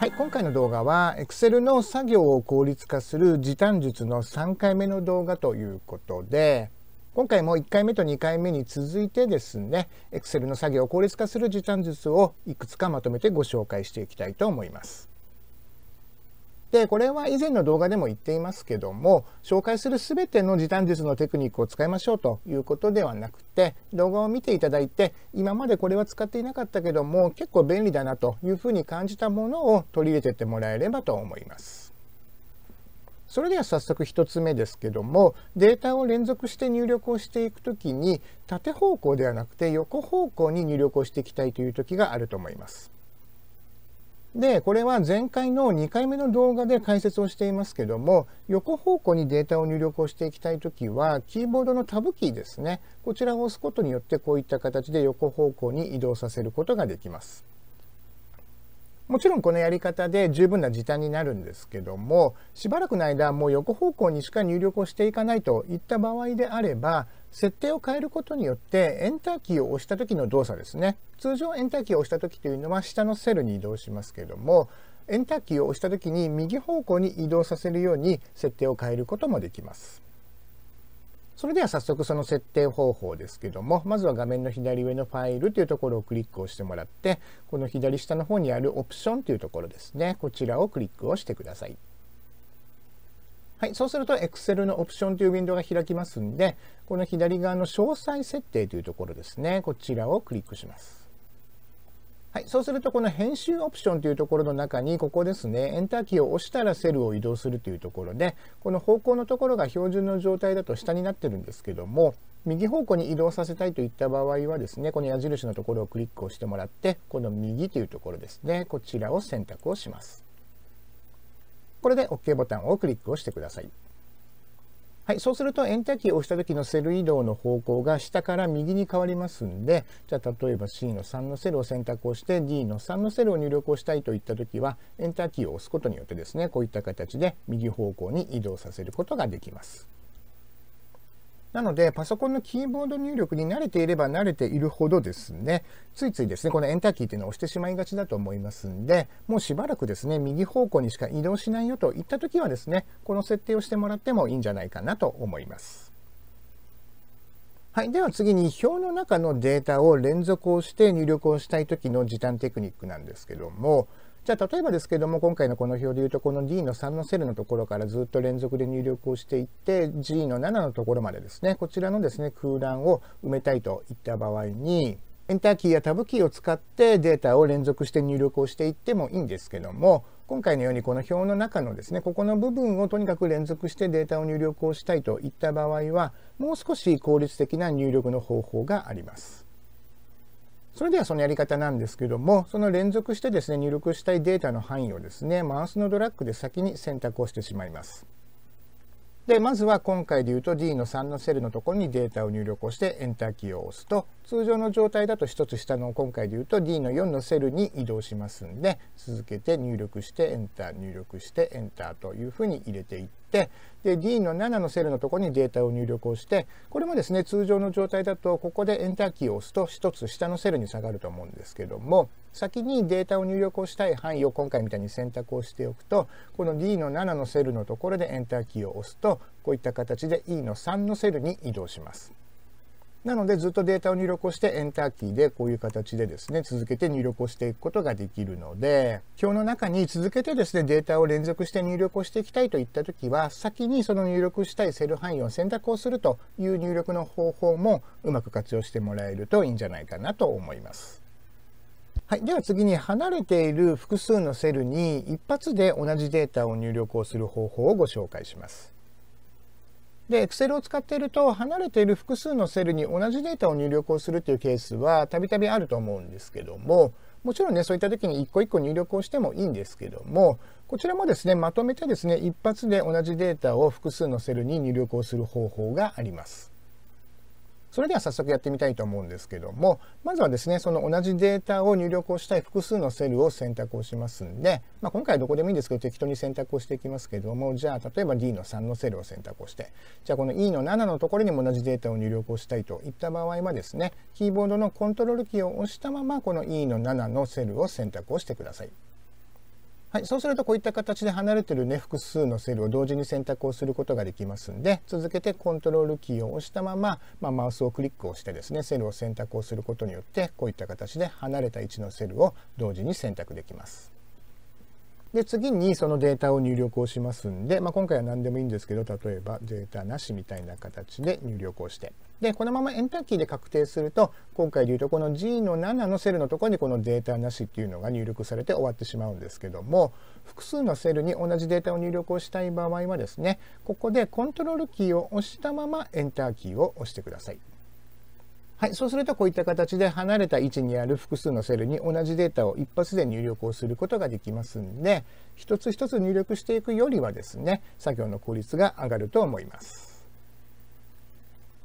はい、今回の動画は Excel の作業を効率化する時短術の3回目の動画ということで今回も1回目と2回目に続いてですね Excel の作業を効率化する時短術をいくつかまとめてご紹介していきたいと思います。でこれは以前の動画でも言っていますけども紹介する全ての時短術のテクニックを使いましょうということではなくて動画を見ていただいて今までこれは使っていなかったけども結構便利だなというふうに感じたものを取り入れてってもらえればと思います。それでは早速1つ目ですけどもデータを連続して入力をしていく時に縦方向ではなくて横方向に入力をしていきたいという時があると思います。でこれは前回の2回目の動画で解説をしていますけども横方向にデータを入力をしていきたい時はキーボードのタブキーですねこちらを押すことによってこういった形で横方向に移動させることができます。もちろんこのやり方で十分な時短になるんですけどもしばらくの間もう横方向にしか入力をしていかないといった場合であれば設定を変えることによってエンターキーを押した時の動作ですね通常エンターキーを押した時というのは下のセルに移動しますけどもエンターキーを押した時に右方向に移動させるように設定を変えることもできます。それでは早速その設定方法ですけども、まずは画面の左上のファイルというところをクリックをしてもらって、この左下の方にあるオプションというところですね、こちらをクリックをしてください。はい、そうすると Excel のオプションというウィンドウが開きますんで、この左側の詳細設定というところですね、こちらをクリックします。はい、そうするとこの編集オプションというところの中にここですねエンターキーを押したらセルを移動するというところでこの方向のところが標準の状態だと下になってるんですけども右方向に移動させたいといった場合はですねこの矢印のところをクリックをしてもらってこの右というところですねこちらを選択をします。これで OK ボタンをクリックをしてください。はい、そうするとエンターキーを押した時のセル移動の方向が下から右に変わりますんで、じゃあ例えば C の3のセルを選択をして D の3のセルを入力をしたいといった時は、エンターキーを押すことによってですね、こういった形で右方向に移動させることができます。なので、パソコンのキーボード入力に慣れていれば慣れているほどですね、ついついですね、このエンターキーっていうのを押してしまいがちだと思いますんで、もうしばらくですね、右方向にしか移動しないよといった時はですね、この設定をしてもらってもいいんじゃないかなと思います。はい、では次に表の中のデータを連続をして入力をしたい時の時短テクニックなんですけども、じゃあ例えばですけども今回のこの表でいうとこの D の3のセルのところからずっと連続で入力をしていって G の7のところまでですねこちらのですね空欄を埋めたいといった場合にエンターキーやタブキーを使ってデータを連続して入力をしていってもいいんですけども今回のようにこの表の中のですねここの部分をとにかく連続してデータを入力をしたいといった場合はもう少し効率的な入力の方法があります。それではそのやり方なんですけども、その連続してですね、入力したいデータの範囲をですね、マウスのドラッグで先に選択をしてしまいます。で、まずは今回で言うと D の3のセルのところにデータを入力をして Enter キーを押すと、通常の状態だと1つ下の今回で言うと D の4のセルに移動しますんで、続けて入力して Enter、入力して Enter というふうに入れていっ、で D の7のセルのところにデータを入力をして、これもですね、通常の状態だと、ここでエンターキーを押すと、1つ下のセルに下がると思うんですけども、先にデータを入力をしたい範囲を今回みたいに選択をしておくと、この D の7のセルのところでエンターキーを押すと、こういった形で E の3のセルに移動します。なのでずっとデータを入力をしてエンターキーでこういう形でですね、続けて入力をしていくことができるので、表の中に続けてですね、データを連続して入力をしていきたいといったときは、先にその入力したいセル範囲を選択をするという入力の方法もうまく活用してもらえるといいんじゃないかなと思います。はい、では次に離れている複数のセルに一発で同じデータを入力をする方法をご紹介します。で Excel を使っていると離れている複数のセルに同じデータを入力をするというケースはたびたびあると思うんですけどももちろんねそういった時に一個一個入力をしてもいいんですけどもこちらもですねまとめてですね一発で同じデータを複数のセルに入力をする方法があります。それでは早速やってみたいと思うんですけどもまずはですねその同じデータを入力をしたい複数のセルを選択をしますんで、まあ、今回はどこでもいいんですけど適当に選択をしていきますけどもじゃあ例えば D の3のセルを選択をしてじゃあこの E の7のところにも同じデータを入力をしたいといった場合はですねキーボードのコントロールキーを押したままこの E の7のセルを選択をしてください。はい、そうするとこういった形で離れてるね複数のセルを同時に選択をすることができますんで続けてコントロールキーを押したまま、まあ、マウスをクリックをしてですねセルを選択をすることによってこういった形で離れた位置のセルを同時に選択できます。で次にそのデータを入力をしますんで、まあ、今回は何でもいいんですけど例えばデータなしみたいな形で入力をしてで、このままエンターキーで確定すると、今回でいうとこの G の7のセルのところにこのデータなしっていうのが入力されて終わってしまうんですけども、複数のセルに同じデータを入力をしたい場合はですね、ここでコントロールキーを押したままエンターキーを押してください。はい、そうするとこういった形で離れた位置にある複数のセルに同じデータを一発で入力をすることができますんで、一つ一つ入力していくよりはですね、作業の効率が上がると思います。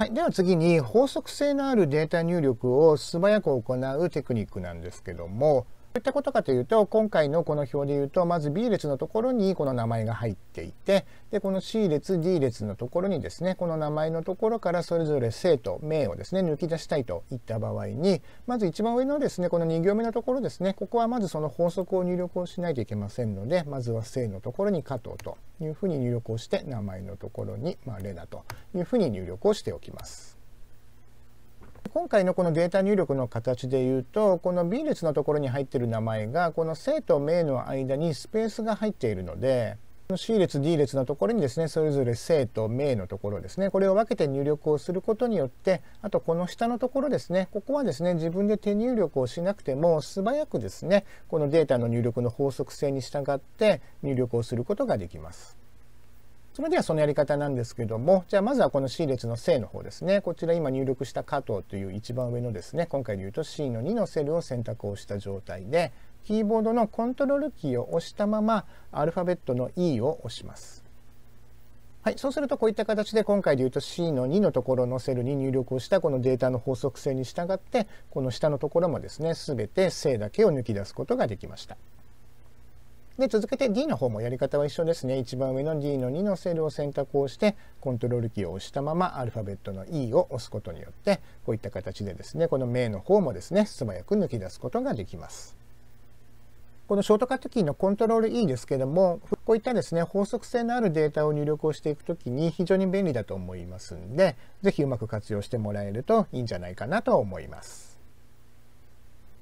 はい、では次に法則性のあるデータ入力を素早く行うテクニックなんですけどもういったことかというと今回のこの表でいうとまず B 列のところにこの名前が入っていてでこの C 列 D 列のところにですねこの名前のところからそれぞれ生と名をですね抜き出したいといった場合にまず一番上のですねこの2行目のところですねここはまずその法則を入力をしないといけませんのでまずは生のところに加藤というふうに入力をして名前のところに、まあ、レナというふうに入力をしておきます。今回のこのデータ入力の形で言うとこの B 列のところに入っている名前がこの生と名の間にスペースが入っているので C 列 D 列のところにですねそれぞれ生と名のところですねこれを分けて入力をすることによってあとこの下のところですねここはですね自分で手入力をしなくても素早くですねこのデータの入力の法則性に従って入力をすることができます。それではそのやり方なんですけども、じゃあまずはこの C 列の正の方ですね。こちら今入力した加藤という一番上のですね、今回で言うと C の2のセルを選択をした状態で、キーボードのコントロールキーを押したまま、アルファベットの E を押します。はい、そうするとこういった形で今回で言うと C の2のところのセルに入力をしたこのデータの法則性に従ってこの下のところもですね全て正だけを抜き出すことができました。で、続けて D の方もやり方は一緒ですね。一番上の D の2のセルを選択をして、コントロールキーを押したままアルファベットの E を押すことによって、こういった形でですね、この名の方もですね、素早く抜き出すことができます。このショートカットキーのコントロール E ですけども、こういったですね、法則性のあるデータを入力をしていくときに非常に便利だと思いますんで、ぜひうまく活用してもらえるといいんじゃないかなと思います。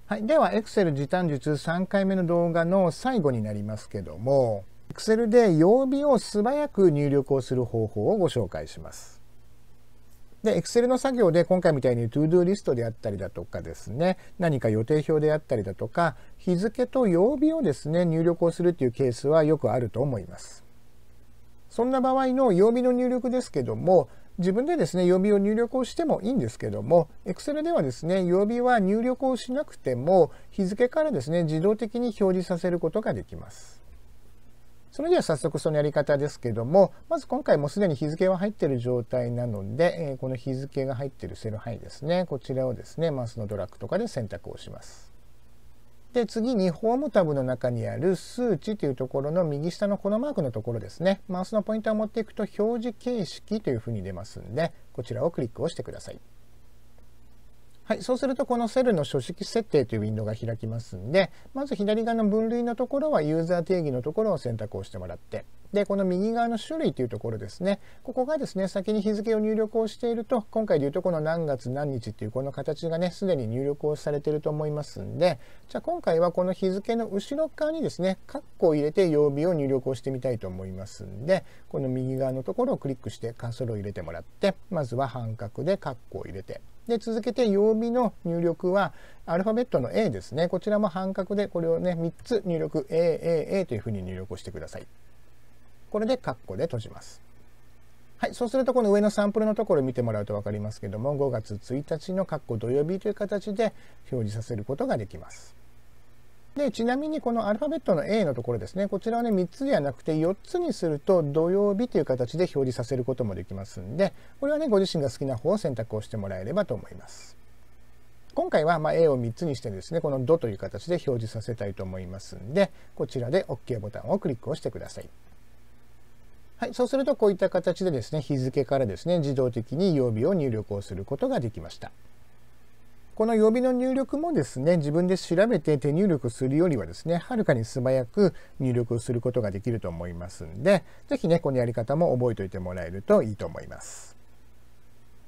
はい、では Excel 時短術3回目の動画の最後になりますけども Excel で曜日を素早く入力をする方法をご紹介します。で Excel の作業で今回みたいに ToDo リストであったりだとかですね何か予定表であったりだとか日付と曜日をですね入力をするっていうケースはよくあると思います。そんな場合の曜日の入力ですけども自分でですね、曜日を入力をしてもいいんですけども、Excel ではですね、曜日は入力をしなくても、日付からですね、自動的に表示させることができます。それでは早速そのやり方ですけども、まず今回もうすでに日付は入っている状態なので、この日付が入っているセル範囲ですね、こちらをですね、マウスのドラッグとかで選択をします。で次にホームタブの中にある数値というところの右下のこのマークのところですねマウスのポイントを持っていくと表示形式というふうに出ますんでこちらをクリックをしてください。はい、そうするとこのセルの書式設定というウィンドウが開きますんで、まず左側の分類のところはユーザー定義のところを選択をしてもらって、で、この右側の種類というところですね。ここがですね、先に日付を入力をしていると、今回でいうとこの何月何日っていうこの形がね、すでに入力をされていると思いますんで、じゃあ今回はこの日付の後ろ側にですね、カッコを入れて曜日を入力をしてみたいと思いますんで、この右側のところをクリックしてカーソルを入れてもらって、まずは半角でカッコを入れて、で続けて曜日の入力はアルファベットの A ですねこちらも半角でこれをね3つ入力 AAA というふうに入力をしてくださいこれでカッコで閉じますはい、そうするとこの上のサンプルのところを見てもらうと分かりますけども5月1日の括弧土曜日という形で表示させることができます。で、ちなみにこのアルファベットの A のところですね、こちらはね、3つではなくて4つにすると土曜日という形で表示させることもできますんで、これはね、ご自身が好きな方を選択をしてもらえればと思います。今回はま A を3つにしてですね、この土」という形で表示させたいと思いますんで、こちらで OK ボタンをクリックをしてください。はい、そうするとこういった形でですね、日付からですね、自動的に曜日を入力をすることができました。この予備の入力もですね、自分で調べて手入力するよりはですね、はるかに素早く入力をすることができると思いますんで、是非ね、このやり方も覚えておいてもらえるといいと思います。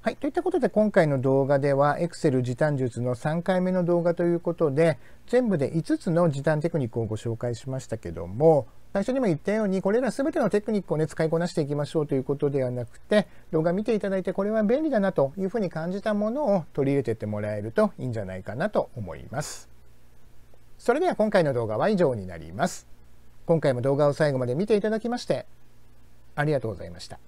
はい、といったことで今回の動画では Excel 時短術の3回目の動画ということで全部で5つの時短テクニックをご紹介しましたけども最初にも言ったようにこれら全てのテクニックをね使いこなしていきましょうということではなくて動画見ていただいてこれは便利だなというふうに感じたものを取り入れてってもらえるといいんじゃないかなと思います。それでは今回の動画は以上になります。今回も動画を最後まで見ていただきましてありがとうございました。